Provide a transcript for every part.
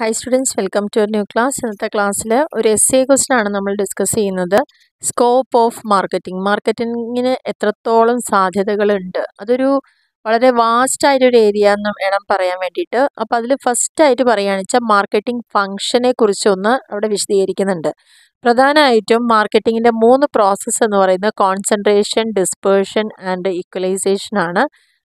high students welcome to new class ഇന്നത്തെ ക്ലാസ്സിൽ ഒരു എസ് എ ക്വസ്റ്റനാണ് നമ്മൾ ഡിസ്കസ് ചെയ്യുന്നത് സ്കോപ്പ് ഓഫ് മാർക്കറ്റിംഗ് മാർക്കറ്റിങ്ങിന് എത്രത്തോളം സാധ്യതകളുണ്ട് അതൊരു വളരെ വാസ്റ്റ് ആയിട്ടൊരു ഏരിയ എന്ന് വേണം പറയാൻ വേണ്ടിയിട്ട് അപ്പോൾ അതിൽ ആയിട്ട് പറയുകയാണെന്ന് വെച്ചാൽ മാർക്കറ്റിംഗ് ഫംഗ്ഷനെ കുറിച്ചൊന്ന് അവിടെ വിശദീകരിക്കുന്നുണ്ട് പ്രധാനമായിട്ടും മാർക്കറ്റിങ്ങിൻ്റെ മൂന്ന് പ്രോസസ്സ് എന്ന് പറയുന്നത് കോൺസെൻട്രേഷൻ ഡിസ്പേഴ്ഷൻ ആൻഡ് ഇക്വലൈസേഷൻ ആണ്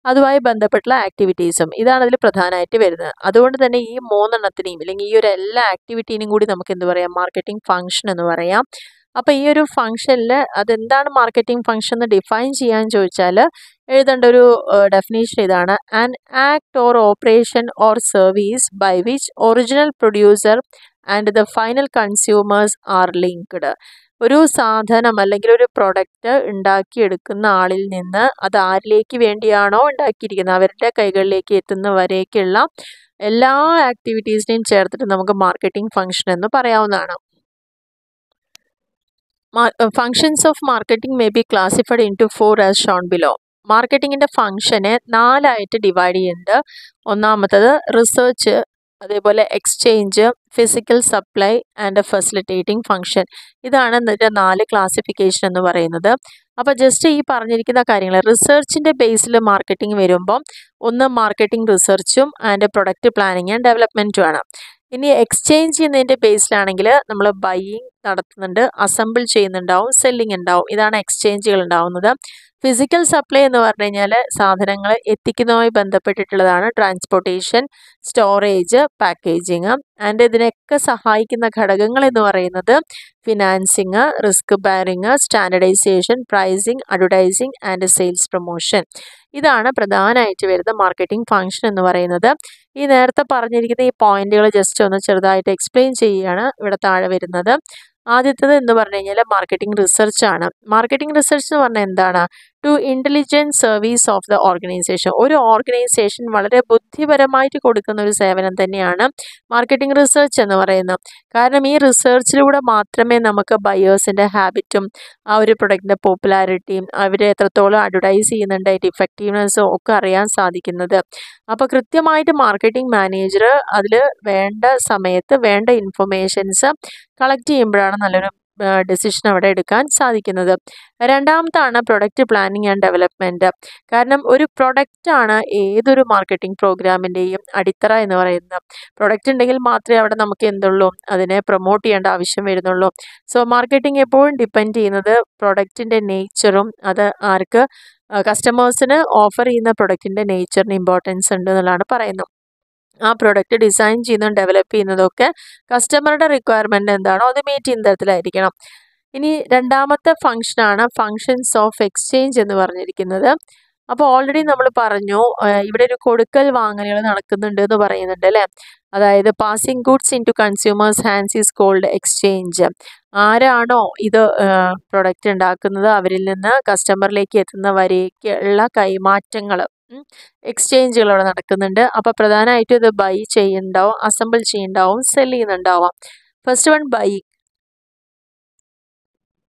അതുമായി ബന്ധപ്പെട്ടുള്ള ആക്ടിവിറ്റീസും ഇതാണ് അതിൽ പ്രധാനമായിട്ട് വരുന്നത് അതുകൊണ്ട് തന്നെ ഈ മൂന്നെണ്ണത്തിനെയും അല്ലെങ്കിൽ ഈ ഒരു എല്ലാ ആക്ടിവിറ്റീനും കൂടി നമുക്ക് എന്ത് പറയാം മാർക്കറ്റിംഗ് ഫംഗ്ഷൻ എന്ന് പറയാം അപ്പോൾ ഈ ഒരു ഫംഗ്ഷനിൽ അതെന്താണ് മാർക്കറ്റിംഗ് ഫംഗ്ഷൻ എന്ന് ഡിഫൈൻ ചെയ്യാൻ ചോദിച്ചാൽ എഴുതേണ്ട ഒരു ഡെഫിനേഷൻ ഇതാണ് an act or operation or service by which original producer and the final consumers are linked ഒരു സാധനം അല്ലെങ്കിൽ ഒരു പ്രൊഡക്റ്റ് ഉണ്ടാക്കിയെടുക്കുന്ന ആളിൽ നിന്ന് അത് ആരിലേക്ക് വേണ്ടിയാണോ ഉണ്ടാക്കിയിരിക്കുന്നത് അവരുടെ കൈകളിലേക്ക് എത്തുന്ന വരേക്കുള്ള എല്ലാ ആക്ടിവിറ്റീസിനെയും ചേർത്തിട്ട് നമുക്ക് മാർക്കറ്റിംഗ് ഫംഗ്ഷൻ എന്ന് പറയാവുന്നതാണ് functions of marketing may be classified into four as shown below മാർക്കറ്റിങ്ങിൻ്റെ ഫങ്ഷനെ നാലായിട്ട് ഡിവൈഡ് ചെയ്യുന്നുണ്ട് ഒന്നാമത്തത് റിസർച്ച് അതേപോലെ exchange physical supply and facilitating function ഇതാണ് എന്നിട്ട് നാല് ക്ലാസിഫിക്കേഷൻ എന്ന് പറയുന്നത് അപ്പോൾ ജസ്റ്റ് ഈ പറഞ്ഞിരിക്കുന്ന കാര്യങ്ങൾ റിസർച്ചിൻ്റെ ബേസിൽ മാർക്കറ്റിംഗ് വരുമ്പോൾ ഒന്ന് മാർക്കറ്റിംഗ് റിസർച്ചും ആൻഡ് പ്രൊഡക്റ്റ് പ്ലാനിങ് ആൻഡ് ആണ് ഇനി എക്സ്ചേഞ്ച് ചെയ്യുന്നതിൻ്റെ ബേസിലാണെങ്കിൽ നമ്മൾ ബൈയിങ് നടത്തുന്നുണ്ട് അസംബിൾ ചെയ്യുന്നുണ്ടാവും സെല്ലിംഗ് ഉണ്ടാവും ഇതാണ് എക്സ്ചേഞ്ചുകൾ ഉണ്ടാവുന്നത് ഫിസിക്കൽ സപ്ലൈ എന്ന് പറഞ്ഞു കഴിഞ്ഞാൽ സാധനങ്ങൾ എത്തിക്കുന്നതുമായി ബന്ധപ്പെട്ടിട്ടുള്ളതാണ് ട്രാൻസ്പോർട്ടേഷൻ സ്റ്റോറേജ് പാക്കേജിങ് ആൻഡ് ഇതിനൊക്കെ സഹായിക്കുന്ന ഘടകങ്ങൾ എന്ന് പറയുന്നത് financing risk bearing standardisation pricing advertising and sales promotion ഇതാണ് പ്രധാനമായിട്ട് വരുന്ന മാർക്കറ്റിംഗ് ഫംഗ്ഷൻ എന്ന് പറയുന്നത് ഈ നേരത്തെ പറഞ്ഞിരിക്കുന്ന ഈ പോയിന്റുകൾ ജസ്റ്റ് ഒന്ന് ചെറുതായിട്ട് എക്സ്പ്ലെയിൻ ചെയ്യുകയാണ് ഇവിടെ താഴെ വരുന്നത് ആദ്യത്തത് എന്ന് പറഞ്ഞു കഴിഞ്ഞാൽ മാർക്കറ്റിംഗ് റിസർച്ച് ആണ് മാർക്കറ്റിംഗ് റിസർച്ച് എന്ന് പറഞ്ഞാൽ എന്താണ് to intelligence service of the organisation ഒരു ഓർഗനൈസേഷൻ വളരെ ബുദ്ധിപരമായിട്ട് കൊടുക്കുന്ന ഒരു സേവനം തന്നെയാണ് മാർക്കറ്റിംഗ് റിസർച്ച് എന്ന് പറയുന്നത് കാരണം ഈ റിസർച്ചിലൂടെ മാത്രമേ നമുക്ക് ബയേഴ്സിൻ്റെ ഹാബിറ്റും ആ ഒരു പ്രൊഡക്റ്റിൻ്റെ പോപ്പുലാരിറ്റിയും അവർ എത്രത്തോളം അഡ്വർടൈസ് ചെയ്യുന്നുണ്ട് അതിൻ്റെ ഇഫക്റ്റീവ്നെസ്സും ഒക്കെ അറിയാൻ സാധിക്കുന്നത് അപ്പോൾ കൃത്യമായിട്ട് മാർക്കറ്റിംഗ് മാനേജർ അതിൽ വേണ്ട സമയത്ത് വേണ്ട ഇൻഫർമേഷൻസ് കളക്ട് ചെയ്യുമ്പോഴാണ് നല്ലൊരു ഡെസിഷൻ അവിടെ എടുക്കാൻ സാധിക്കുന്നത് രണ്ടാമത്താണ് പ്രൊഡക്റ്റ് പ്ലാനിങ് ആൻഡ് ഡെവലപ്മെൻറ്റ് കാരണം ഒരു പ്രൊഡക്റ്റാണ് ഏതൊരു മാർക്കറ്റിംഗ് പ്രോഗ്രാമിൻ്റെയും അടിത്തറ എന്ന് പറയുന്നത് പ്രൊഡക്റ്റ് ഉണ്ടെങ്കിൽ മാത്രമേ അവിടെ നമുക്ക് എന്തുള്ളൂ അതിനെ പ്രൊമോട്ട് ചെയ്യേണ്ട ആവശ്യം വരുന്നുള്ളൂ സോ മാർക്കറ്റിംഗ് എപ്പോഴും ഡിപ്പെൻഡ് ചെയ്യുന്നത് പ്രൊഡക്റ്റിൻ്റെ നേച്ചറും അത് ആർക്ക് കസ്റ്റമേഴ്സിന് ഓഫർ ചെയ്യുന്ന പ്രൊഡക്റ്റിൻ്റെ നേച്ചറിന് ഇമ്പോർട്ടൻസ് ഉണ്ട് എന്നുള്ളതാണ് പറയുന്നത് ആ പ്രൊഡക്റ്റ് ഡിസൈൻ ചെയ്യുന്നതും ഡെവലപ്പ് ചെയ്യുന്നതും ഒക്കെ കസ്റ്റമറുടെ റിക്വയർമെൻ്റ് എന്താണോ അത് മീറ്റ് ചെയ്യുന്ന തരത്തിലായിരിക്കണം ഇനി രണ്ടാമത്തെ ഫംഗ്ഷനാണ് ഫങ്ഷൻസ് ഓഫ് എക്സ്ചേഞ്ച് എന്ന് പറഞ്ഞിരിക്കുന്നത് അപ്പോൾ ഓൾറെഡി നമ്മൾ പറഞ്ഞു ഇവിടെ ഒരു കൊടുക്കൽ വാങ്ങലുകൾ നടക്കുന്നുണ്ട് എന്ന് പറയുന്നുണ്ട് അല്ലേ അതായത് passing goods into consumers hands is called exchange ആരാണോ ഇത് പ്രൊഡക്റ്റ് ഉണ്ടാക്കുന്നത് അവരിൽ നിന്ന് കസ്റ്റമറിലേക്ക് എത്തുന്ന വരേക്കുള്ള കൈമാറ്റങ്ങൾ എക്സ്ചേഞ്ചുകൾ അവിടെ നടക്കുന്നുണ്ട് അപ്പൊ പ്രധാനമായിട്ടും ഇത് ബൈ ചെയ്യുന്നുണ്ടാവും അസംബിൾ ചെയ്യുന്നുണ്ടാവും സെൽ ചെയ്യുന്നുണ്ടാവാം ഫസ്റ്റ് വൺ ബൈ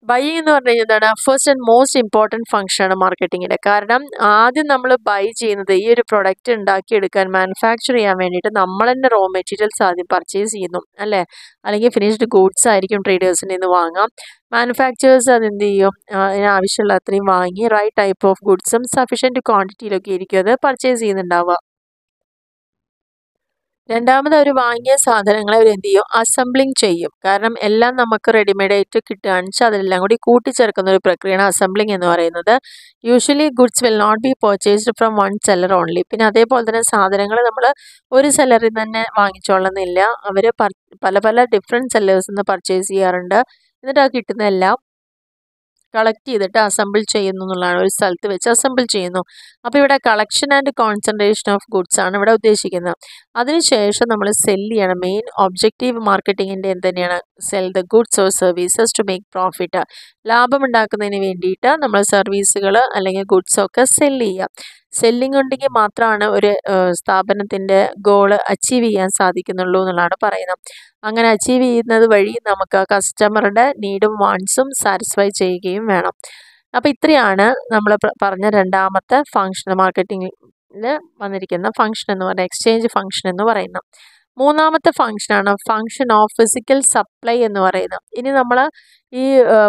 ബൈയിങ് എന്ന് പറഞ്ഞു കഴിഞ്ഞാൽ എന്താണ് ഫസ്റ്റ് ആൻഡ് മോസ്റ്റ് ഇമ്പോർട്ടൻറ്റ് ഫംഗ്ഷനാണ് മാർക്കറ്റിങ്ങിൻ്റെ കാരണം ആദ്യം നമ്മൾ ബൈ ചെയ്യുന്നത് ഈ ഒരു പ്രൊഡക്റ്റ് ഉണ്ടാക്കിയെടുക്കാൻ മാനുഫാക്ചർ ചെയ്യാൻ വേണ്ടിയിട്ട് നമ്മൾ തന്നെ റോ മെറ്റീരിയൽസ് ആദ്യം പർച്ചേസ് ചെയ്യുന്നു അല്ലേ അല്ലെങ്കിൽ ഫിനിഷ്ഡ് ഗൂഡ്സ് ആയിരിക്കും ട്രേഡേഴ്സിൻ്റെ നിന്ന് വാങ്ങാം മാനുഫാക്ചേഴ്സ് അതെന്ത് ചെയ്യും അതിനാവശ്യമുള്ള അത്രയും വാങ്ങി റൈറ്റ് ടൈപ്പ് ഓഫ് ഗുഡ്സും സഫീഷ്യൻറ്റ് ക്വാണ്ടിറ്റിയിലൊക്കെ ആയിരിക്കും അത് പർച്ചേസ് ചെയ്യുന്നുണ്ടാവുക രണ്ടാമത് അവർ വാങ്ങിയ സാധനങ്ങളെ അവർ എന്ത് ചെയ്യും അസംബ്ലിങ് ചെയ്യും കാരണം എല്ലാം നമുക്ക് റെഡിമെയ്ഡ് ആയിട്ട് കിട്ടുകയാണെന്ന് വെച്ചാൽ അതിലെല്ലാം കൂടി കൂട്ടിച്ചേർക്കുന്ന ഒരു പ്രക്രിയയാണ് അസംബ്ലിങ് എന്ന് പറയുന്നത് usually goods will not be purchased from one seller only പിന്നെ അതേപോലെ തന്നെ സാധനങ്ങൾ നമ്മൾ ഒരു സെല്ലറിൽ തന്നെ വാങ്ങിച്ചോളുന്നില്ല അവർ പല പല ഡിഫറെൻറ്റ് സെല്ലേഴ്സിൽ നിന്ന് പർച്ചേസ് ചെയ്യാറുണ്ട് എന്നിട്ട് ആ കിട്ടുന്നതെല്ലാം കളക്ട് ചെയ്തിട്ട് അസംബിൾ ചെയ്യുന്നു എന്നുള്ളതാണ് ഒരു സ്ഥലത്ത് വെച്ച് അസംബിൾ ചെയ്യുന്നു അപ്പോൾ ഇവിടെ collection and concentration of goods ആണ് ഇവിടെ ഉദ്ദേശിക്കുന്നത് അതിനുശേഷം നമ്മൾ സെല്ല് ചെയ്യണം മെയിൻ ഒബ്ജക്റ്റീവ് മാർക്കറ്റിങ്ങിൻ്റെ എന്ത് തന്നെയാണ് sell the goods or services to make profit ഉണ്ടാക്കുന്നതിന് വേണ്ടിയിട്ട് നമ്മൾ സർവീസുകൾ അല്ലെങ്കിൽ ഗുഡ്സൊക്കെ സെല്ല് ചെയ്യുക സെല്ലിംഗ് ഉണ്ടെങ്കിൽ മാത്രമാണ് ഒരു സ്ഥാപനത്തിൻ്റെ ഗോള് അച്ചീവ് ചെയ്യാൻ സാധിക്കുന്നുള്ളൂ എന്നുള്ളതാണ് പറയുന്നത് അങ്ങനെ അച്ചീവ് ചെയ്യുന്നത് വഴി നമുക്ക് കസ്റ്റമറുടെ നീഡും വാൺസും സാറ്റിസ്ഫൈ ചെയ്യുകയും വേണം അപ്പോൾ ഇത്രയാണ് നമ്മൾ പറഞ്ഞ രണ്ടാമത്തെ ഫങ്ഷൻ മാർക്കറ്റിംഗിൽ വന്നിരിക്കുന്ന ഫങ്ഷൻ എന്ന് പറയുന്നത് എക്സ്ചേഞ്ച് ഫങ്ഷൻ എന്ന് പറയുന്നത് മൂന്നാമത്തെ ആണ് ഫങ്ഷൻ ഓഫ് ഫിസിക്കൽ സപ്ലൈ എന്ന് പറയുന്നത് ഇനി നമ്മൾ ഈ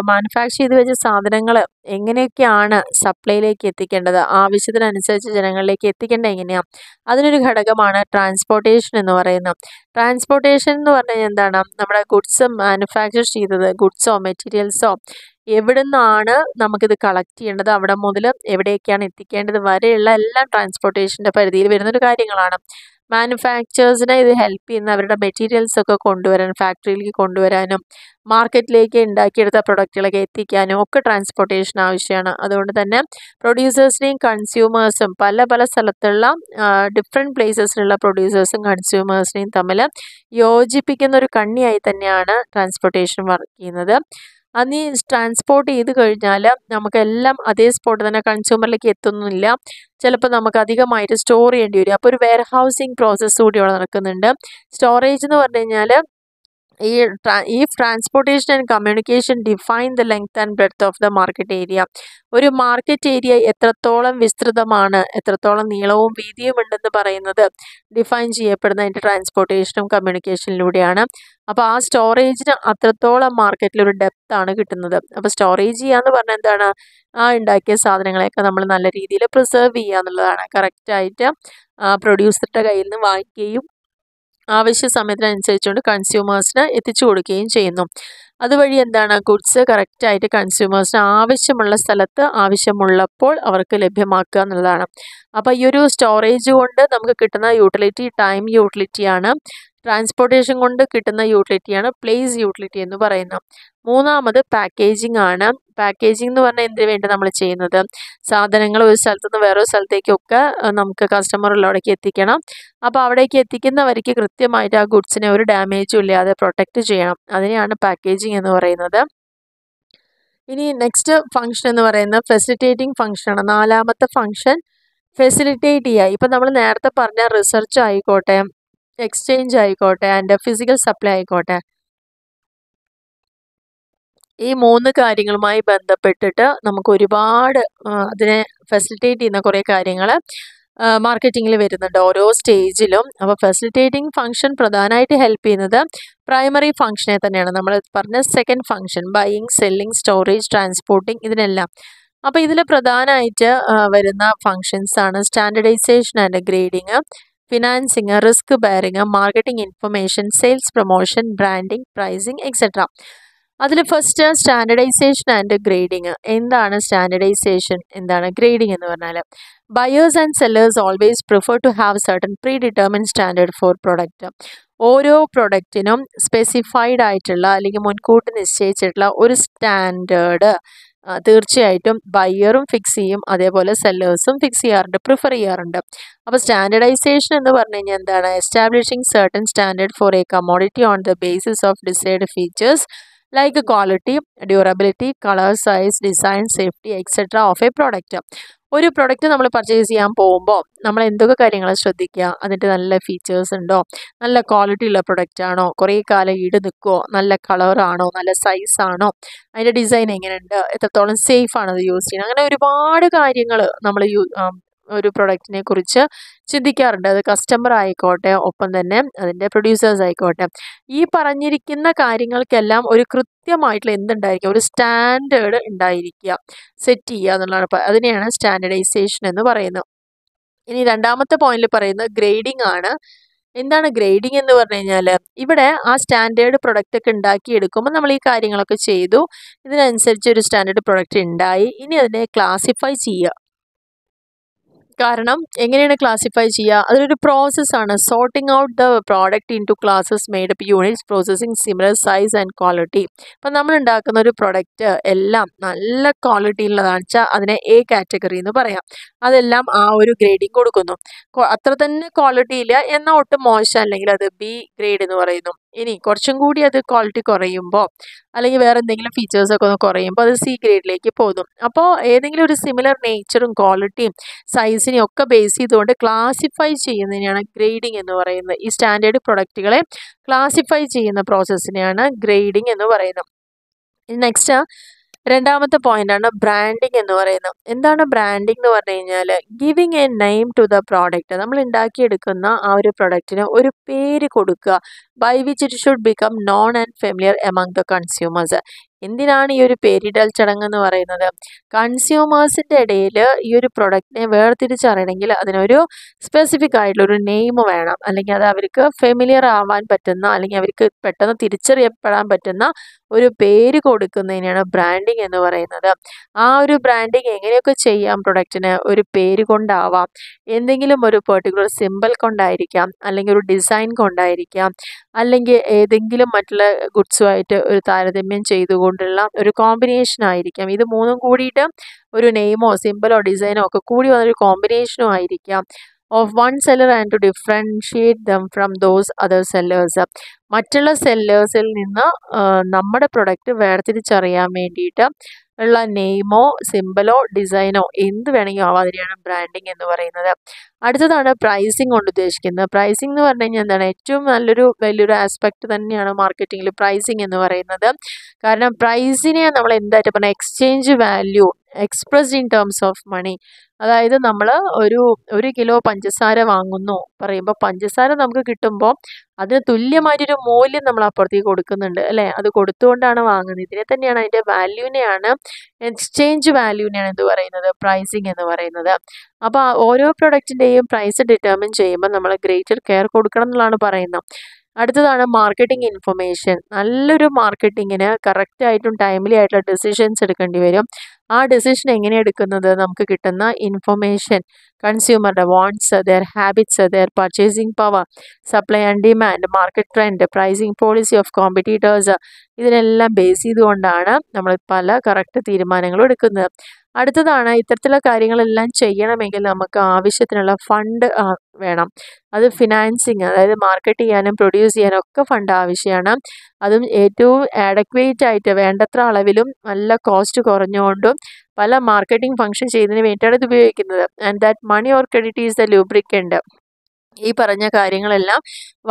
മാനുഫാക്ചർ ചെയ്ത് വെച്ച സാധനങ്ങൾ എങ്ങനെയൊക്കെയാണ് സപ്ലൈയിലേക്ക് എത്തിക്കേണ്ടത് ആവശ്യത്തിനനുസരിച്ച് ജനങ്ങളിലേക്ക് എത്തിക്കേണ്ടത് എങ്ങനെയാണ് അതിനൊരു ഘടകമാണ് ട്രാൻസ്പോർട്ടേഷൻ എന്ന് പറയുന്നത് ട്രാൻസ്പോർട്ടേഷൻ എന്ന് പറഞ്ഞാൽ എന്താണ് നമ്മുടെ ഗുഡ്സ് മാനുഫാക്ചർ ചെയ്തത് ഗുഡ്സോ മെറ്റീരിയൽസോ എവിടെ നിന്നാണ് നമുക്കിത് കളക്ട് ചെയ്യേണ്ടത് അവിടെ മുതൽ എവിടെയൊക്കെയാണ് എത്തിക്കേണ്ടത് വരെയുള്ള എല്ലാം ട്രാൻസ്പോർട്ടേഷൻ്റെ പരിധിയിൽ വരുന്നൊരു കാര്യങ്ങളാണ് മാനുഫാക്ചേഴ്സിനെ ഇത് ഹെൽപ്പ് ചെയ്യുന്ന അവരുടെ മെറ്റീരിയൽസ് ഒക്കെ കൊണ്ടുവരാൻ ഫാക്ടറിയിലേക്ക് കൊണ്ടുവരാനും മാർക്കറ്റിലേക്ക് ഉണ്ടാക്കിയെടുത്ത പ്രൊഡക്റ്റുകളൊക്കെ എത്തിക്കാനും ഒക്കെ ട്രാൻസ്പോർട്ടേഷൻ ആവശ്യമാണ് അതുകൊണ്ട് തന്നെ പ്രൊഡ്യൂസേഴ്സിനെയും കൺസ്യൂമേഴ്സും പല പല സ്ഥലത്തുള്ള ഡിഫറെൻറ്റ് പ്ലേസസിലുള്ള പ്രൊഡ്യൂസേഴ്സും കൺസ്യൂമേഴ്സിനെയും തമ്മിൽ യോജിപ്പിക്കുന്ന ഒരു കണ്ണിയായി തന്നെയാണ് ട്രാൻസ്പോർട്ടേഷൻ വർക്ക് ചെയ്യുന്നത് അത് ട്രാൻസ്പോർട്ട് ചെയ്ത് കഴിഞ്ഞാൽ നമുക്കെല്ലാം അതേ സ്പോട്ട് തന്നെ കൺസ്യൂമറിലേക്ക് എത്തുന്നില്ല ചിലപ്പോൾ നമുക്ക് അധികമായിട്ട് സ്റ്റോർ ചെയ്യേണ്ടി വരും അപ്പോൾ ഒരു വെയർ ഹൗസിങ് പ്രോസസ്സ് കൂടി അവിടെ നടക്കുന്നുണ്ട് സ്റ്റോറേജ് എന്ന് പറഞ്ഞു കഴിഞ്ഞാൽ ഈ ഈ transportation and communication define the length and breadth of the market area ഒരു മാർക്കറ്റ് ഏരിയ എത്രത്തോളം വിസ്തൃതമാണ് എത്രത്തോളം നീളവും വീതിയും ഉണ്ടെന്ന് പറയുന്നത് ഡിഫൈൻ ചെയ്യപ്പെടുന്ന അതിൻ്റെ ട്രാൻസ്പോർട്ടേഷനും കമ്മ്യൂണിക്കേഷനിലൂടെയാണ് അപ്പോൾ ആ സ്റ്റോറേജിന് അത്രത്തോളം മാർക്കറ്റിൽ ഒരു ഡെപ്ത് ആണ് കിട്ടുന്നത് അപ്പോൾ സ്റ്റോറേജ് ചെയ്യുക എന്ന് പറഞ്ഞാൽ എന്താണ് ആ ഉണ്ടാക്കിയ സാധനങ്ങളെയൊക്കെ നമ്മൾ നല്ല രീതിയിൽ പ്രിസർവ് ചെയ്യുക എന്നുള്ളതാണ് കറക്റ്റായിട്ട് പ്രൊഡ്യൂസറുടെ കയ്യിൽ നിന്ന് വാങ്ങിക്കുകയും ആവശ്യ സമയത്തിനനുസരിച്ചുകൊണ്ട് കൺസ്യൂമേഴ്സിന് എത്തിച്ചു കൊടുക്കുകയും ചെയ്യുന്നു അതുവഴി എന്താണ് ഗുഡ്സ് കറക്റ്റായിട്ട് കൺസ്യൂമേഴ്സിന് ആവശ്യമുള്ള സ്ഥലത്ത് ആവശ്യമുള്ളപ്പോൾ അവർക്ക് ലഭ്യമാക്കുക എന്നുള്ളതാണ് അപ്പോൾ ഈ ഒരു സ്റ്റോറേജ് കൊണ്ട് നമുക്ക് കിട്ടുന്ന യൂട്ടിലിറ്റി ടൈം യൂട്ടിലിറ്റിയാണ് ട്രാൻസ്പോർട്ടേഷൻ കൊണ്ട് കിട്ടുന്ന യൂട്ടിലിറ്റിയാണ് പ്ലേസ് യൂട്ടിലിറ്റി എന്ന് പറയുന്നത് മൂന്നാമത് പാക്കേജിംഗ് ആണ് പാക്കേജിംഗ് എന്ന് പറഞ്ഞാൽ എന്തിനു വേണ്ടി നമ്മൾ ചെയ്യുന്നത് സാധനങ്ങൾ ഒരു സ്ഥലത്തു നിന്ന് വേറൊരു സ്ഥലത്തേക്കൊക്കെ നമുക്ക് ഉള്ളവിടേക്ക് എത്തിക്കണം അപ്പോൾ അവിടേക്ക് എത്തിക്കുന്നവർക്ക് കൃത്യമായിട്ട് ആ ഗുഡ്സിനെ ഒരു ഡാമേജും ഇല്ലാതെ പ്രൊട്ടക്റ്റ് ചെയ്യണം അതിനെയാണ് പാക്കേജിംഗ് എന്ന് പറയുന്നത് ഇനി നെക്സ്റ്റ് ഫംഗ്ഷൻ എന്ന് പറയുന്നത് ഫെസിലിറ്റേറ്റിംഗ് ഫംഗ്ഷനാണ് നാലാമത്തെ ഫംഗ്ഷൻ ഫെസിലിറ്റേറ്റ് ചെയ്യുക ഇപ്പം നമ്മൾ നേരത്തെ പറഞ്ഞ റിസർച്ച് ആയിക്കോട്ടെ എക്സ്ചേഞ്ച് ആയിക്കോട്ടെ ആൻഡ് ഫിസിക്കൽ സപ്ലൈ ആയിക്കോട്ടെ ഈ മൂന്ന് കാര്യങ്ങളുമായി ബന്ധപ്പെട്ടിട്ട് നമുക്ക് ഒരുപാട് അതിനെ ഫെസിലിറ്റേറ്റ് ചെയ്യുന്ന കുറേ കാര്യങ്ങൾ മാർക്കറ്റിങ്ങിൽ വരുന്നുണ്ട് ഓരോ സ്റ്റേജിലും അപ്പോൾ ഫെസിലിറ്റേറ്റിംഗ് ഫംഗ്ഷൻ പ്രധാനമായിട്ട് ഹെൽപ്പ് ചെയ്യുന്നത് പ്രൈമറി ഫംഗ്ഷനെ തന്നെയാണ് നമ്മൾ പറഞ്ഞ second function buying selling storage transporting ഇതിനെല്ലാം അപ്പോൾ ഇതിൽ പ്രധാനമായിട്ട് വരുന്ന ഫങ്ഷൻസാണ് standardisation and grading financing risk bearing marketing information sales promotion branding pricing etcetera അതിൽ ഫസ്റ്റ് സ്റ്റാൻഡർഡൈസേഷൻ ആൻഡ് ഗ്രേഡിങ് എന്താണ് സ്റ്റാൻഡർഡൈസേഷൻ എന്താണ് ഗ്രേഡിംഗ് എന്ന് പറഞ്ഞാൽ buyers and sellers always prefer to have certain pre determined standard for product ഓരോ പ്രൊഡക്റ്റിനും specified ആയിട്ടുള്ള അല്ലെങ്കിൽ മുൻകൂട്ടി നിശ്ചയിച്ചിട്ടുള്ള ഒരു സ്റ്റാൻഡേർഡ് തീർച്ചയായിട്ടും ബയ്യറും ഫിക്സ് ചെയ്യും അതേപോലെ സെല്ലേഴ്സും ഫിക്സ് ചെയ്യാറുണ്ട് പ്രിഫർ ചെയ്യാറുണ്ട് അപ്പോൾ സ്റ്റാൻഡർഡൈസേഷൻ എന്ന് പറഞ്ഞു കഴിഞ്ഞാൽ എന്താണ് establishing certain standard for a commodity on the basis of decided features like quality durability colour size design safety etcetera of a product ഒരു പ്രൊഡക്റ്റ് നമ്മൾ പർച്ചേസ് ചെയ്യാൻ പോകുമ്പോൾ നമ്മൾ എന്തൊക്കെ കാര്യങ്ങൾ ശ്രദ്ധിക്കുക അതിൻ്റെ നല്ല ഫീച്ചേഴ്സ് ഉണ്ടോ നല്ല ക്വാളിറ്റി ഉള്ള പ്രൊഡക്റ്റ് ആണോ കുറേ കാലം ഈട് നിൽക്കുമോ നല്ല കളറാണോ നല്ല സൈസ് ആണോ അതിൻ്റെ ഡിസൈൻ എങ്ങനെയുണ്ട് എത്രത്തോളം സേഫ് ആണ് അത് യൂസ് ചെയ്യുന്നത് അങ്ങനെ ഒരുപാട് കാര്യങ്ങൾ നമ്മൾ യൂ ഒരു പ്രൊഡക്റ്റിനെ കുറിച്ച് ചിന്തിക്കാറുണ്ട് അത് കസ്റ്റമർ ആയിക്കോട്ടെ ഒപ്പം തന്നെ അതിൻ്റെ പ്രൊഡ്യൂസേഴ്സ് ആയിക്കോട്ടെ ഈ പറഞ്ഞിരിക്കുന്ന കാര്യങ്ങൾക്കെല്ലാം ഒരു കൃത്യമായിട്ടുള്ള എന്തുണ്ടായിരിക്കുക ഒരു സ്റ്റാൻഡേർഡ് ഉണ്ടായിരിക്കുക സെറ്റ് ചെയ്യുക എന്നുള്ളതാണ് അതിനെയാണ് സ്റ്റാൻഡർഡൈസേഷൻ എന്ന് പറയുന്നത് ഇനി രണ്ടാമത്തെ പോയിന്റിൽ പറയുന്നത് ഗ്രേഡിംഗ് ആണ് എന്താണ് ഗ്രേഡിംഗ് എന്ന് പറഞ്ഞു കഴിഞ്ഞാൽ ഇവിടെ ആ സ്റ്റാൻഡേർഡ് പ്രൊഡക്റ്റ് ഒക്കെ എടുക്കുമ്പോൾ നമ്മൾ ഈ കാര്യങ്ങളൊക്കെ ചെയ്തു ഇതിനനുസരിച്ച് ഒരു സ്റ്റാൻഡേർഡ് പ്രൊഡക്റ്റ് ഉണ്ടായി ഇനി അതിനെ ക്ലാസിഫൈ ചെയ്യുക കാരണം എങ്ങനെയാണ് ക്ലാസിഫൈ ചെയ്യുക അതൊരു പ്രോസസ്സാണ് sorting out the product into classes made up units processing similar size and quality അപ്പം നമ്മൾ ഉണ്ടാക്കുന്ന ഒരു പ്രൊഡക്റ്റ് എല്ലാം നല്ല ക്വാളിറ്റിയുള്ളതാണെന്ന് വെച്ചാൽ അതിനെ എ കാറ്റഗറി എന്ന് പറയാം അതെല്ലാം ആ ഒരു ഗ്രേഡിങ് കൊടുക്കുന്നു അത്ര തന്നെ ക്വാളിറ്റി ഇല്ല എന്നാൽ ഒട്ടും മോശം അല്ലെങ്കിൽ അത് ബി ഗ്രേഡ് എന്ന് പറയുന്നു ഇനി കുറച്ചും കൂടി അത് ക്വാളിറ്റി കുറയുമ്പോൾ അല്ലെങ്കിൽ വേറെ എന്തെങ്കിലും ഫീച്ചേഴ്സൊക്കെ ഒന്ന് കുറയുമ്പോൾ അത് സി ഗ്രേഡിലേക്ക് പോകും അപ്പോൾ ഏതെങ്കിലും ഒരു സിമിലർ നേച്ചറും ക്വാളിറ്റിയും സൈസിനെയും ഒക്കെ ബേസ് ചെയ്തുകൊണ്ട് ക്ലാസിഫൈ ചെയ്യുന്നതിനാണ് ഗ്രേഡിംഗ് എന്ന് പറയുന്നത് ഈ സ്റ്റാൻഡേർഡ് പ്രൊഡക്റ്റുകളെ ക്ലാസിഫൈ ചെയ്യുന്ന പ്രോസസ്സിനെയാണ് ഗ്രേഡിംഗ് എന്ന് പറയുന്നത് നെക്സ്റ്റ് രണ്ടാമത്തെ പോയിന്റാണ് ബ്രാൻഡിങ് എന്ന് പറയുന്നത് എന്താണ് ബ്രാൻഡിങ് എന്ന് പറഞ്ഞു കഴിഞ്ഞാൽ giving a name to the product നമ്മൾ ഉണ്ടാക്കിയെടുക്കുന്ന ആ ഒരു പ്രൊഡക്റ്റിന് ഒരു പേര് കൊടുക്കുക by which it should become known and familiar among the consumers എന്തിനാണ് ഈ ഒരു പേരിടൽ ചടങ്ങ് എന്ന് പറയുന്നത് കൺസ്യൂമേഴ്സിൻ്റെ ഇടയിൽ ഈ ഒരു പ്രൊഡക്റ്റിനെ വേർതിരിച്ചറിയണമെങ്കിൽ അതിനൊരു സ്പെസിഫിക് ആയിട്ടുള്ളൊരു നെയിം വേണം അല്ലെങ്കിൽ അത് അവർക്ക് ഫെമിലിയർ ആവാൻ പറ്റുന്ന അല്ലെങ്കിൽ അവർക്ക് പെട്ടെന്ന് തിരിച്ചറിയപ്പെടാൻ പറ്റുന്ന ഒരു പേര് കൊടുക്കുന്നതിനാണ് ബ്രാൻഡിങ് എന്ന് പറയുന്നത് ആ ഒരു ബ്രാൻഡിങ് എങ്ങനെയൊക്കെ ചെയ്യാം പ്രൊഡക്റ്റിന് ഒരു പേര് കൊണ്ടാവാം എന്തെങ്കിലും ഒരു പെർട്ടിക്കുലർ സിമ്പിൾ കൊണ്ടായിരിക്കാം അല്ലെങ്കിൽ ഒരു ഡിസൈൻ കൊണ്ടായിരിക്കാം അല്ലെങ്കിൽ ഏതെങ്കിലും മറ്റുള്ള ഗുഡ്സുമായിട്ട് ഒരു താരതമ്യം ചെയ്തുകൊണ്ടുള്ള ഒരു കോമ്പിനേഷൻ ആയിരിക്കാം ഇത് മൂന്നും കൂടിയിട്ട് ഒരു നെയിമോ സിമ്പിളോ ഡിസൈനോ ഒക്കെ കൂടി വന്നൊരു കോമ്പിനേഷനും ആയിരിക്കാം of one seller and to differentiate them from those other sellers മറ്റുള്ള സെല്ലേഴ്സിൽ നിന്ന് നമ്മുടെ പ്രൊഡക്റ്റ് വേർതിരിച്ചറിയാൻ വേണ്ടിയിട്ട് ഉള്ള നെയിമോ സിമ്പലോ ഡിസൈനോ എന്ത് വേണമെങ്കിൽ ആവാതിരിയാണ് ബ്രാൻഡിങ് എന്ന് പറയുന്നത് അടുത്തതാണ് പ്രൈസിങ് കൊണ്ട് ഉദ്ദേശിക്കുന്നത് പ്രൈസിംഗ് എന്ന് പറഞ്ഞു കഴിഞ്ഞാൽ എന്താണ് ഏറ്റവും നല്ലൊരു വലിയൊരു ആസ്പെക്ട് തന്നെയാണ് മാർക്കറ്റിങ്ങിൽ പ്രൈസിങ് എന്ന് പറയുന്നത് കാരണം പ്രൈസിനെ നമ്മൾ എന്തായിട്ട് പറഞ്ഞാൽ exchange value expressed in terms of money അതായത് നമ്മൾ ഒരു ഒരു കിലോ പഞ്ചസാര വാങ്ങുന്നു പറയുമ്പോൾ പഞ്ചസാര നമുക്ക് കിട്ടുമ്പോൾ അതിന് തുല്യമായിട്ടൊരു മൂല്യം നമ്മൾ അപ്പുറത്തേക്ക് കൊടുക്കുന്നുണ്ട് അല്ലേ അത് കൊടുത്തുകൊണ്ടാണ് വാങ്ങുന്നത് ഇതിനെ തന്നെയാണ് അതിൻ്റെ വാല്യൂവിനെയാണ് എക്സ്ചേഞ്ച് വാല്യൂവിനെയാണ് എന്ത് പറയുന്നത് പ്രൈസിങ് എന്ന് പറയുന്നത് അപ്പോൾ ഓരോ പ്രൊഡക്റ്റിൻ്റെയും പ്രൈസ് ഡിറ്റർമിൻ ചെയ്യുമ്പോൾ നമ്മൾ ഗ്രേറ്റർ കെയർ കൊടുക്കണം എന്നുള്ളതാണ് പറയുന്നത് അടുത്തതാണ് മാർക്കറ്റിംഗ് ഇൻഫർമേഷൻ നല്ലൊരു മാർക്കറ്റിങ്ങിന് കറക്റ്റായിട്ടും ടൈംലി ആയിട്ടുള്ള ഡിസിഷൻസ് എടുക്കേണ്ടി വരും ആ ഡെസിഷൻ എങ്ങനെ എടുക്കുന്നത് നമുക്ക് കിട്ടുന്ന ഇൻഫർമേഷൻ കൺസ്യൂമറുടെ wants their habits their purchasing power supply and demand market trend pricing policy of competitors ഇതിനെല്ലാം ബേസ് ചെയ്തുകൊണ്ടാണ് നമ്മൾ പല കറക്റ്റ് തീരുമാനങ്ങളും എടുക്കുന്നത് അടുത്തതാണ് ഇത്തരത്തിലുള്ള കാര്യങ്ങളെല്ലാം ചെയ്യണമെങ്കിൽ നമുക്ക് ആവശ്യത്തിനുള്ള ഫണ്ട് വേണം അത് ഫിനാൻസിങ് അതായത് മാർക്കറ്റ് ചെയ്യാനും പ്രൊഡ്യൂസ് ചെയ്യാനും ഒക്കെ ഫണ്ട് ആവശ്യമാണ് അതും ഏറ്റവും ആഡക്വേറ്റ് ആയിട്ട് വേണ്ടത്ര അളവിലും നല്ല കോസ്റ്റ് കുറഞ്ഞുകൊണ്ടും പല മാർക്കറ്റിംഗ് ഫംഗ്ഷൻ ചെയ്യുന്നതിന് വേണ്ടിയിട്ടാണ് ഇത് ഉപയോഗിക്കുന്നത് and that money or credit is the lubricant ഈ പറഞ്ഞ കാര്യങ്ങളെല്ലാം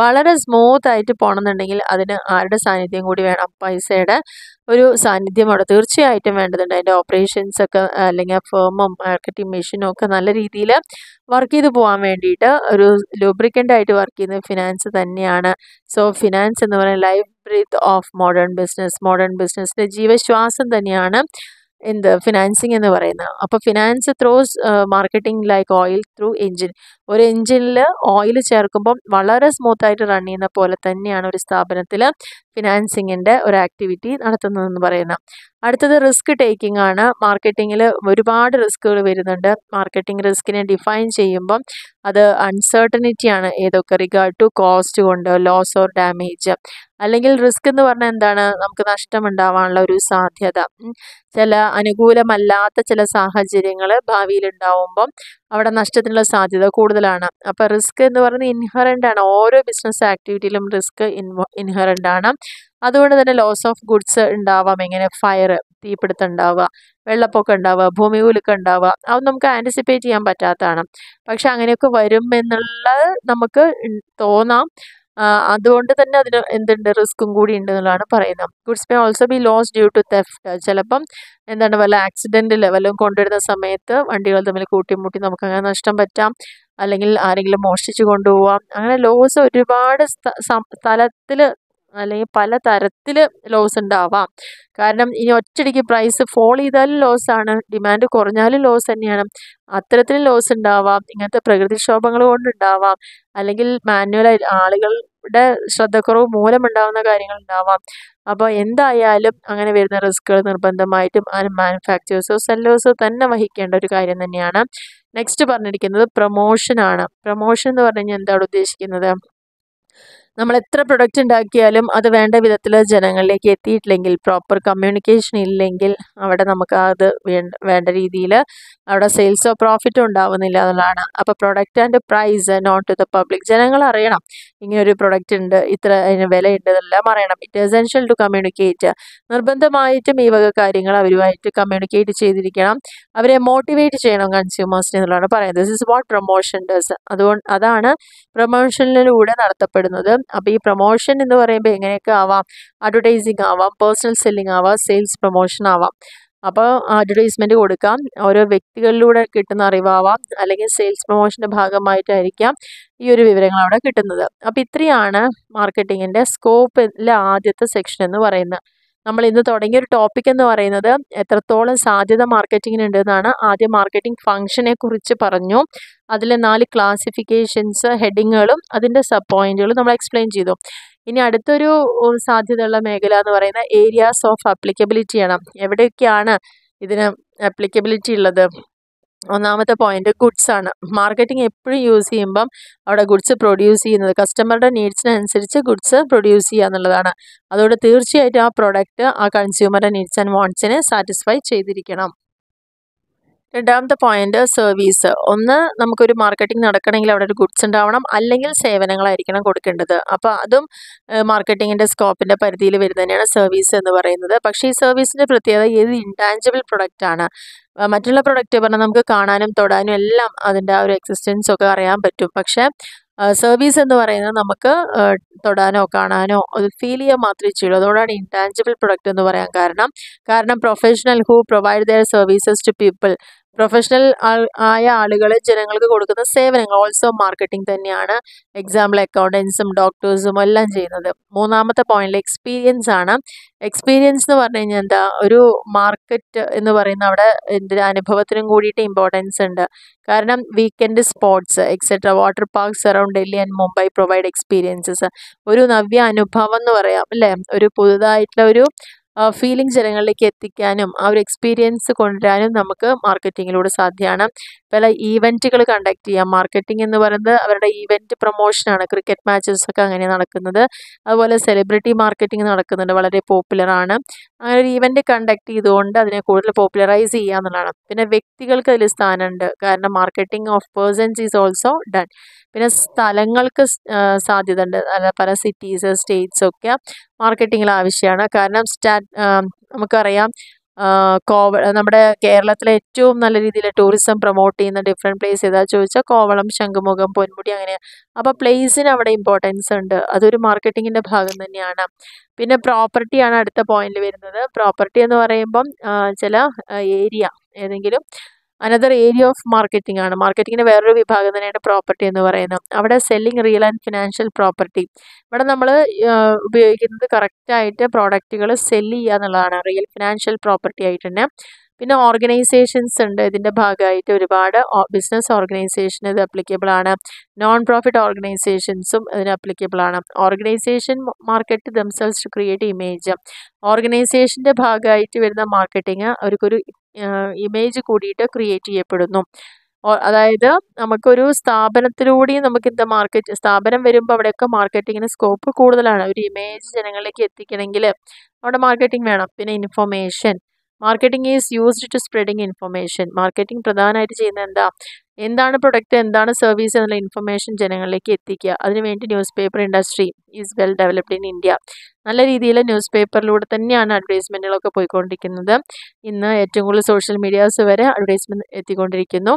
വളരെ സ്മൂത്ത് ആയിട്ട് പോകണമെന്നുണ്ടെങ്കിൽ അതിന് ആരുടെ സാന്നിധ്യം കൂടി വേണം പൈസയുടെ ഒരു സാന്നിധ്യം അവിടെ തീർച്ചയായിട്ടും വേണ്ടതുണ്ട് അതിൻ്റെ ഓപ്പറേഷൻസ് ഒക്കെ അല്ലെങ്കിൽ ആ ഫേമും മാർക്കറ്റിംഗ് മെഷീനും ഒക്കെ നല്ല രീതിയിൽ വർക്ക് ചെയ്ത് പോകാൻ വേണ്ടിയിട്ട് ഒരു ലൂബ്രിക്കൻ്റ് ആയിട്ട് വർക്ക് ചെയ്യുന്നത് ഫിനാൻസ് തന്നെയാണ് സോ ഫിനാൻസ് എന്ന് പറയുന്നത് life breath of modern business modern ബിസിനസ്സിൻ്റെ ജീവശ്വാസം തന്നെയാണ് എന്ത് ഫിനാൻസിങ് എന്ന് പറയുന്നത് അപ്പോൾ finance throws marketing like oil through engine ഒരു എഞ്ചിനിൽ ഓയിൽ ചേർക്കുമ്പം വളരെ സ്മൂത്തായിട്ട് റൺ ചെയ്യുന്ന പോലെ തന്നെയാണ് ഒരു സ്ഥാപനത്തിൽ ഫിനാൻസിങ്ങിൻ്റെ ഒരു ആക്ടിവിറ്റി നടത്തുന്നതെന്ന് പറയുന്നത് അടുത്തത് റിസ്ക് ടേക്കിംഗ് ആണ് മാർക്കറ്റിങ്ങിൽ ഒരുപാട് റിസ്ക്കുകൾ വരുന്നുണ്ട് മാർക്കറ്റിംഗ് റിസ്കിനെ ഡിഫൈൻ ചെയ്യുമ്പം അത് ആണ് ഏതൊക്കെ റിഗാർഡ് ടു കോസ്റ്റ് കൊണ്ട് ലോസ് ഓർ ഡാമേജ് അല്ലെങ്കിൽ റിസ്ക് എന്ന് പറഞ്ഞാൽ എന്താണ് നമുക്ക് നഷ്ടമുണ്ടാവാനുള്ള ഒരു സാധ്യത ചില അനുകൂലമല്ലാത്ത ചില സാഹചര്യങ്ങൾ ഭാവിയിൽ ഉണ്ടാവുമ്പം അവിടെ നഷ്ടത്തിനുള്ള സാധ്യത കൂടുതലാണ് അപ്പോൾ റിസ്ക് എന്ന് പറയുന്നത് ഇൻഹറൻ്റ് ആണ് ഓരോ ബിസിനസ് ആക്ടിവിറ്റിയിലും റിസ്ക് ഇൻഹറൻ്റ് ആണ് അതുകൊണ്ട് തന്നെ ലോസ് ഓഫ് ഗുഡ്സ് ഉണ്ടാവാം എങ്ങനെ ഫയർ തീപിടുത്തം ഉണ്ടാവുക വെള്ളപ്പൊക്കം ഉണ്ടാവുക ഭൂമി ഉലുക്കം ഉണ്ടാവുക അത് നമുക്ക് ആൻറ്റിസിപ്പേറ്റ് ചെയ്യാൻ പറ്റാത്തതാണ് പക്ഷെ അങ്ങനെയൊക്കെ വരും എന്നുള്ളത് നമുക്ക് തോന്നാം അതുകൊണ്ട് തന്നെ അതിന് എന്തുണ്ട് റിസ്ക്കും കൂടി ഉണ്ട് എന്നുള്ളതാണ് പറയുന്നത് goods may also be loss due to theft ചിലപ്പം എന്താണ് വല്ല ആക്സിഡൻറ്റിൽ വല്ലതും കൊണ്ടുവരുന്ന സമയത്ത് വണ്ടികൾ തമ്മിൽ കൂട്ടിമുട്ടി നമുക്ക് അങ്ങനെ നഷ്ടം പറ്റാം അല്ലെങ്കിൽ ആരെങ്കിലും മോഷ്ടിച്ചു കൊണ്ടുപോവാം അങ്ങനെ ലോസ് ഒരുപാട് സ്ഥലത്തിൽ അല്ലെങ്കിൽ പല തരത്തിൽ ലോസ് ഉണ്ടാവാം കാരണം ഇനി ഒറ്റയ്ക്ക് പ്രൈസ് ഫോൾ ചെയ്താലും ആണ് ഡിമാൻഡ് കുറഞ്ഞാലും ലോസ് തന്നെയാണ് അത്തരത്തിൽ ലോസ് ഉണ്ടാവാം ഇങ്ങനത്തെ പ്രകൃതിക്ഷോഭങ്ങൾ കൊണ്ടുണ്ടാവാം അല്ലെങ്കിൽ മാനുവൽ ആളുകളുടെ ശ്രദ്ധക്കുറവ് മൂലമുണ്ടാവുന്ന കാര്യങ്ങൾ ഉണ്ടാവാം അപ്പോൾ എന്തായാലും അങ്ങനെ വരുന്ന റിസ്കുകൾ നിർബന്ധമായിട്ടും മാനുഫാക്ചേഴ്സോ സെല്ലേഴ്സോ തന്നെ വഹിക്കേണ്ട ഒരു കാര്യം തന്നെയാണ് നെക്സ്റ്റ് പറഞ്ഞിരിക്കുന്നത് പ്രൊമോഷനാണ് പ്രൊമോഷൻ എന്ന് പറഞ്ഞു കഴിഞ്ഞാൽ എന്താണ് ഉദ്ദേശിക്കുന്നത് നമ്മൾ എത്ര പ്രൊഡക്റ്റ് ഉണ്ടാക്കിയാലും അത് വേണ്ട വിധത്തിൽ ജനങ്ങളിലേക്ക് എത്തിയിട്ടില്ലെങ്കിൽ പ്രോപ്പർ കമ്മ്യൂണിക്കേഷൻ ഇല്ലെങ്കിൽ അവിടെ നമുക്ക് അത് വേണ്ട രീതിയിൽ അവിടെ സെയിൽസോ പ്രോഫിറ്റോ ഉണ്ടാവുന്നില്ല എന്നുള്ളതാണ് അപ്പോൾ product and price not to the public ജനങ്ങൾ അറിയണം ഇങ്ങനെ ഒരു പ്രൊഡക്റ്റ് ഉണ്ട് ഇത്ര അതിന് വിലയുണ്ട് എല്ലാം അറിയണം ഇറ്റ് എസെൻഷ്യൽ ടു കമ്മ്യൂണിക്കേറ്റ് നിർബന്ധമായിട്ടും ഈ വക കാര്യങ്ങൾ അവരുമായിട്ട് കമ്മ്യൂണിക്കേറ്റ് ചെയ്തിരിക്കണം അവരെ മോട്ടിവേറ്റ് ചെയ്യണം കൺസ്യൂമേഴ്സിന് എന്നുള്ളതാണ് പറയുന്നത് this is what promotion does അതുകൊണ്ട് അതാണ് പ്രൊമോഷനിലൂടെ നടത്തപ്പെടുന്നത് അപ്പോൾ ഈ പ്രൊമോഷൻ എന്ന് പറയുമ്പോൾ എങ്ങനെയൊക്കെ ആവാം അഡ്വർടൈസിങ് ആവാം പേഴ്സണൽ സെല്ലിംഗ് ആവാം സെയിൽസ് പ്രൊമോഷൻ ആവാം അപ്പോൾ അഡ്വർടൈസ്മെൻ്റ് കൊടുക്കാം ഓരോ വ്യക്തികളിലൂടെ കിട്ടുന്ന അറിവാവാം അല്ലെങ്കിൽ സെയിൽസ് പ്രൊമോഷൻ്റെ ഭാഗമായിട്ടായിരിക്കാം ഈ ഒരു വിവരങ്ങൾ അവിടെ കിട്ടുന്നത് അപ്പോൾ ഇത്രയാണ് മാർക്കറ്റിങ്ങിൻ്റെ സ്കോപ്പിലെ ആദ്യത്തെ സെക്ഷൻ എന്ന് പറയുന്നത് നമ്മൾ ഇന്ന് തുടങ്ങിയ ഒരു ടോപ്പിക് എന്ന് പറയുന്നത് എത്രത്തോളം സാധ്യത മാർക്കറ്റിങ്ങിനുണ്ട് എന്നാണ് ആദ്യം മാർക്കറ്റിംഗ് ഫംഗ്ഷനെ കുറിച്ച് പറഞ്ഞു അതിലെ നാല് ക്ലാസിഫിക്കേഷൻസ് ഹെഡിങ്ങുകളും അതിൻ്റെ സബ് പോയിന്റുകളും നമ്മൾ എക്സ്പ്ലെയിൻ ചെയ്തു ഇനി അടുത്തൊരു സാധ്യതയുള്ള മേഖല എന്ന് പറയുന്ന ഏരിയാസ് ഓഫ് അപ്ലിക്കബിലിറ്റിയാണ് എവിടെയൊക്കെയാണ് ഇതിന് അപ്ലിക്കബിലിറ്റി ഉള്ളത് ഒന്നാമത്തെ പോയിന്റ് ഗുഡ്സ് ആണ് മാർക്കറ്റിംഗ് എപ്പോഴും യൂസ് ചെയ്യുമ്പം അവിടെ ഗുഡ്സ് പ്രൊഡ്യൂസ് ചെയ്യുന്നത് കസ്റ്റമറുടെ നീഡ്സിനനുസരിച്ച് ഗുഡ്സ് പ്രൊഡ്യൂസ് ചെയ്യുക എന്നുള്ളതാണ് അതുകൊണ്ട് തീർച്ചയായിട്ടും ആ പ്രോഡക്റ്റ് ആ കൺസ്യൂമറുടെ നീഡ്സ് ആൻഡ് വോൺസിനെ സാറ്റിസ്ഫൈ ചെയ്തിരിക്കണം രണ്ടാമത്തെ പോയിന്റ് സർവീസ് ഒന്ന് നമുക്കൊരു മാർക്കറ്റിംഗ് നടക്കണമെങ്കിൽ അവിടെ ഒരു ഗുഡ്സ് ഉണ്ടാവണം അല്ലെങ്കിൽ സേവനങ്ങളായിരിക്കണം കൊടുക്കേണ്ടത് അപ്പോൾ അതും മാർക്കറ്റിങ്ങിൻ്റെ സ്കോപ്പിൻ്റെ പരിധിയിൽ വരുന്നതന്നെയാണ് സർവീസ് എന്ന് പറയുന്നത് പക്ഷേ ഈ സർവീസിൻ്റെ പ്രത്യേകത ഇത് ഇൻടാഞ്ചിബിൾ പ്രൊഡക്റ്റാണ് മറ്റുള്ള പ്രൊഡക്റ്റ് പറഞ്ഞാൽ നമുക്ക് കാണാനും തൊടാനും എല്ലാം അതിൻ്റെ ആ ഒരു എക്സിസ്റ്റൻസ് ഒക്കെ അറിയാൻ പറ്റും പക്ഷേ സർവീസ് എന്ന് പറയുന്നത് നമുക്ക് തൊടാനോ കാണാനോ ഫീൽ ചെയ്യാൻ മാത്രമേ ചെയ്യുള്ളൂ അതുകൊണ്ടാണ് ഇൻടാഞ്ചിബിൾ പ്രൊഡക്റ്റ് എന്ന് പറയാൻ കാരണം കാരണം professional who provide their services to people professional ആയ ആളുകളെ ജനങ്ങൾക്ക് കൊടുക്കുന്ന സേവനങ്ങൾ ഓൾസോ മാർക്കറ്റിംഗ് തന്നെയാണ് എക്സാമ്പിൾ അക്കൗണ്ടൻസും ഡോക്ടേഴ്സും എല്ലാം ചെയ്യുന്നത് മൂന്നാമത്തെ പോയിന്റിൽ എക്സ്പീരിയൻസ് ആണ് എക്സ്പീരിയൻസ് എന്ന് പറഞ്ഞു കഴിഞ്ഞാൽ എന്താ ഒരു മാർക്കറ്റ് എന്ന് പറയുന്ന അവിടെ എന്തിന് അനുഭവത്തിനും കൂടിയിട്ട് ഇമ്പോർട്ടൻസ് ഉണ്ട് കാരണം weekend sports etcetera water parks around Delhi and Mumbai provide experiences ഒരു നവ്യ അനുഭവം എന്ന് പറയാം അല്ലേ ഒരു പുതുതായിട്ടുള്ള ഒരു ഫീലിംഗ് ജനങ്ങളിലേക്ക് എത്തിക്കാനും ആ ഒരു എക്സ്പീരിയൻസ് കൊണ്ടുവരാനും നമുക്ക് മാർക്കറ്റിങ്ങിലൂടെ സാധ്യമാണ് പല ഈവൻറ്റുകൾ കണ്ടക്ട് ചെയ്യാം മാർക്കറ്റിംഗ് എന്ന് പറയുന്നത് അവരുടെ ഈവൻറ്റ് പ്രൊമോഷനാണ് ക്രിക്കറ്റ് മാച്ചസ് ഒക്കെ അങ്ങനെ നടക്കുന്നത് അതുപോലെ സെലിബ്രിറ്റി മാർക്കറ്റിംഗ് നടക്കുന്നുണ്ട് വളരെ പോപ്പുലറാണ് അങ്ങനെ ഒരു ഈവൻറ്റ് കണ്ടക്ട് ചെയ്തുകൊണ്ട് അതിനെ കൂടുതൽ പോപ്പുലറൈസ് ചെയ്യുക എന്നുള്ളതാണ് പിന്നെ വ്യക്തികൾക്ക് അതിൽ സ്ഥാനമുണ്ട് കാരണം marketing of persons is also done പിന്നെ സ്ഥലങ്ങൾക്ക് സാധ്യത ഉണ്ട് പല സിറ്റീസ് സ്റ്റേറ്റ്സ് ഒക്കെ മാർക്കറ്റിങ്ങിൽ ആവശ്യമാണ് കാരണം സ്റ്റാ നമുക്കറിയാം കോവ നമ്മുടെ കേരളത്തിലെ ഏറ്റവും നല്ല രീതിയിൽ ടൂറിസം പ്രൊമോട്ട് ചെയ്യുന്ന ഡിഫറെൻറ്റ് പ്ലേസ് ഏതാ ചോദിച്ചാൽ കോവളം ശംഖുമുഖം പൊന്മുടി അങ്ങനെ അപ്പോൾ പ്ലേസിന് അവിടെ ഇമ്പോർട്ടൻസ് ഉണ്ട് അതൊരു മാർക്കറ്റിങ്ങിൻ്റെ ഭാഗം തന്നെയാണ് പിന്നെ പ്രോപ്പർട്ടിയാണ് അടുത്ത പോയിന്റിൽ വരുന്നത് പ്രോപ്പർട്ടി എന്ന് പറയുമ്പം ചില ഏരിയ ഏതെങ്കിലും അനദർ ഏരിയ ഓഫ് മാർക്കറ്റിംഗ് ആണ് മാർക്കറ്റിങ്ങിൻ്റെ വേറൊരു വിഭാഗം തന്നെയാണ് പ്രോപ്പർട്ടി എന്ന് പറയുന്നത് അവിടെ selling real and financial property ഇവിടെ നമ്മൾ ഉപയോഗിക്കുന്നത് കറക്റ്റായിട്ട് പ്രോഡക്റ്റുകൾ സെല്ല് ചെയ്യുക എന്നുള്ളതാണ് റിയൽ ഫിനാൻഷ്യൽ പ്രോപ്പർട്ടി ആയിട്ട് തന്നെ പിന്നെ ഓർഗനൈസേഷൻസ് ഉണ്ട് ഇതിൻ്റെ ഭാഗമായിട്ട് ഒരുപാട് ബിസിനസ് ഓർഗനൈസേഷൻ ഇത് അപ്ലിക്കബിൾ ആണ് നോൺ പ്രോഫിറ്റ് ഓർഗനൈസേഷൻസും ഇതിന് അപ്ലിക്കബിൾ ആണ് organisation market themselves to create image ഓർഗനൈസേഷൻ്റെ ഭാഗമായിട്ട് വരുന്ന മാർക്കറ്റിംഗ് അവർക്കൊരു ഇമേജ് കൂടിയിട്ട് ക്രിയേറ്റ് ചെയ്യപ്പെടുന്നു അതായത് നമുക്കൊരു സ്ഥാപനത്തിലൂടെയും നമുക്ക് എന്താ മാർക്കറ്റ് സ്ഥാപനം വരുമ്പോൾ അവിടെയൊക്കെ മാർക്കറ്റിങ്ങിന് സ്കോപ്പ് കൂടുതലാണ് ഒരു ഇമേജ് ജനങ്ങളിലേക്ക് എത്തിക്കണമെങ്കിൽ അവിടെ മാർക്കറ്റിംഗ് വേണം പിന്നെ information marketing is used to spreading information marketing പ്രധാനമായിട്ട് ചെയ്യുന്നത് എന്താ എന്താണ് പ്രൊഡക്റ്റ് എന്താണ് സർവീസ് എന്നുള്ള ഇൻഫർമേഷൻ ജനങ്ങളിലേക്ക് എത്തിക്കുക അതിനുവേണ്ടി news paper industry is well developed in India നല്ല രീതിയിൽ ന്യൂസ് പേപ്പറിലൂടെ തന്നെയാണ് അഡ്വർടൈസ്മെൻറ്റുകളൊക്കെ പോയിക്കൊണ്ടിരിക്കുന്നത് ഇന്ന് ഏറ്റവും കൂടുതൽ സോഷ്യൽ മീഡിയാസ് വരെ അഡ്വർടൈസ്മെൻറ്റ് എത്തിക്കൊണ്ടിരിക്കുന്നു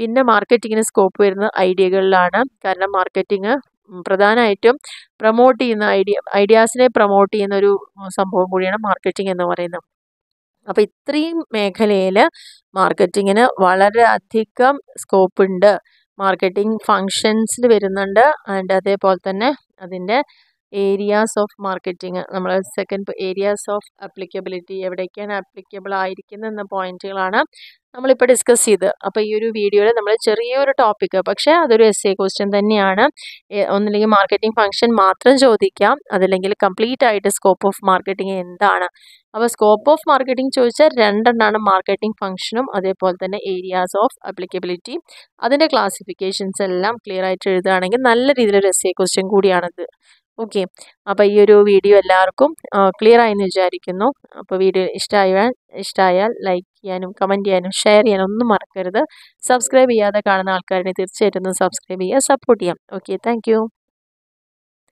പിന്നെ മാർക്കറ്റിങ്ങിന് സ്കോപ്പ് വരുന്നത് ഐഡിയകളിലാണ് കാരണം മാർക്കറ്റിംഗ് പ്രധാനമായിട്ടും പ്രൊമോട്ട് ചെയ്യുന്ന ഐഡിയ ഐഡിയാസിനെ പ്രൊമോട്ട് ചെയ്യുന്ന ഒരു സംഭവം കൂടിയാണ് മാർക്കറ്റിംഗ് എന്ന് പറയുന്നത് അപ്പോൾ ഇത്രയും മേഖലയിൽ മാർക്കറ്റിങ്ങിന് വളരെയധികം സ്കോപ്പ് ഉണ്ട് മാർക്കറ്റിംഗ് ഫങ്ഷൻസിൽ വരുന്നുണ്ട് ആൻഡ് അതേപോലെ തന്നെ അതിൻ്റെ ഏരിയാസ് ഓഫ് മാർക്കറ്റിംഗ് നമ്മൾ സെക്കൻഡ് ഏരിയാസ് ഓഫ് അപ്ലിക്കബിലിറ്റി എവിടേക്കാണ് ആപ്ലിക്കബിൾ ആയിരിക്കുന്നത് എന്ന പോയിന്റുകളാണ് നമ്മളിപ്പോൾ ഡിസ്കസ് ചെയ്ത് അപ്പോൾ ഈ ഒരു വീഡിയോയിൽ നമ്മൾ ചെറിയൊരു ടോപ്പിക്ക് പക്ഷേ അതൊരു എസ് എ ക്വസ്റ്റ്യൻ തന്നെയാണ് ഒന്നില്ലെങ്കിൽ മാർക്കറ്റിംഗ് ഫംഗ്ഷൻ മാത്രം ചോദിക്കാം അതല്ലെങ്കിൽ കംപ്ലീറ്റ് ആയിട്ട് സ്കോപ്പ് ഓഫ് മാർക്കറ്റിംഗ് എന്താണ് അപ്പോൾ സ്കോപ്പ് ഓഫ് മാർക്കറ്റിംഗ് ചോദിച്ചാൽ രണ്ടെണ്ണമാണ് മാർക്കറ്റിംഗ് ഫംഗ്ഷനും അതേപോലെ തന്നെ ഏരിയാസ് ഓഫ് അപ്ലിക്കബിലിറ്റി അതിൻ്റെ ക്ലാസിഫിക്കേഷൻസ് എല്ലാം ക്ലിയർ ആയിട്ട് എഴുതുകയാണെങ്കിൽ നല്ല രീതിയിലൊരു എസ് എ ക്വസ്റ്റ്യൻ കൂടിയാണത് ഓക്കെ അപ്പോൾ ഈ ഒരു വീഡിയോ എല്ലാവർക്കും ക്ലിയർ ആയെന്ന് വിചാരിക്കുന്നു അപ്പോൾ വീഡിയോ ഇഷ്ടമായാൽ ഇഷ്ടമായാൽ ലൈക്ക് ചെയ്യാനും കമൻറ്റ് ചെയ്യാനും ഷെയർ ചെയ്യാനും ഒന്നും മറക്കരുത് സബ്സ്ക്രൈബ് ചെയ്യാതെ കാണുന്ന ആൾക്കാരെ തീർച്ചയായിട്ടും സബ്സ്ക്രൈബ് ചെയ്യുക സപ്പോർട്ട് ചെയ്യാം ഓക്കെ താങ്ക്